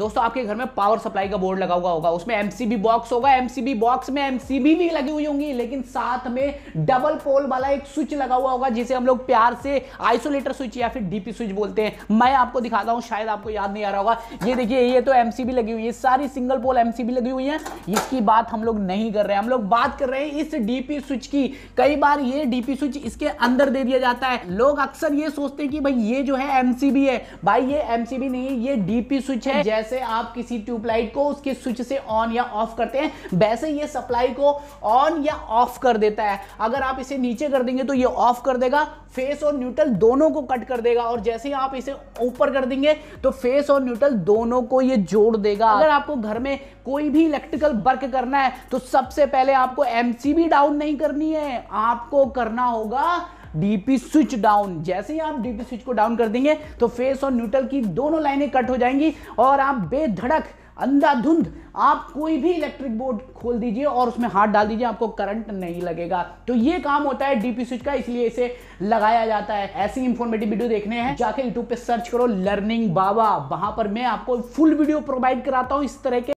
दोस्तों आपके घर में पावर सप्लाई का बोर्ड लगा हुआ होगा उसमें एमसीबी बॉक्स होगा एमसीबी बॉक्स में एमसीबी भी लगी हुई होंगी लेकिन साथ में डबल पोल वाला एक स्विच लगा हुआ होगा जिसे हम लोग प्यार से आइसोलेटर स्विच या फिर डीपी स्विच बोलते हैं मैं आपको दिखाता हूं शायद आपको याद नहीं आ रहा होगा ये देखिए ये तो एमसीबी लगी हुई है सारी सिंगल पोल एमसीबी लगी हुई है इसकी बात हम लोग नहीं कर रहे हैं हम लोग बात कर रहे हैं इस डीपी स्विच की कई बार ये डीपी स्विच इसके अंदर दे दिया जाता है लोग अक्सर ये सोचते हैं कि भाई ये जो है एमसीबी है भाई ये एमसीबी नहीं ये डीपी स्विच है जैसे जैसे आप किसी ट्यूबलाइट को उसके स्विच से ऑन या ऑफ करते हैं वैसे ये सप्लाई को ऑन या ऑफ कर देता है अगर आप इसे नीचे कर देंगे तो ये ऑफ कर देगा फेस और न्यूट्रल दोनों को कट कर देगा और जैसे ही आप इसे ऊपर कर देंगे तो फेस और न्यूट्रल दोनों को ये जोड़ देगा अगर आपको घर में कोई भी इलेक्ट्रिकल वर्क करना है तो सबसे पहले आपको एमसीबी डाउन नहीं करनी है आपको करना होगा डीपी स्विच डाउन जैसे ही आप डीपी स्विच को डाउन कर देंगे तो फेस और न्यूट्रल की दोनों लाइनें कट हो जाएंगी और आप बेधड़क अंधाधुंध आप कोई भी इलेक्ट्रिक बोर्ड खोल दीजिए और उसमें हाथ डाल दीजिए आपको करंट नहीं लगेगा तो ये काम होता है डीपी स्विच का इसलिए इसे लगाया जाता है ऐसी इंफॉर्मेटिव वीडियो देखने हैं जाके यूट्यूब पे सर्च करो लर्निंग बाबा वहां पर मैं आपको फुल वीडियो प्रोवाइड कराता हूं इस तरह के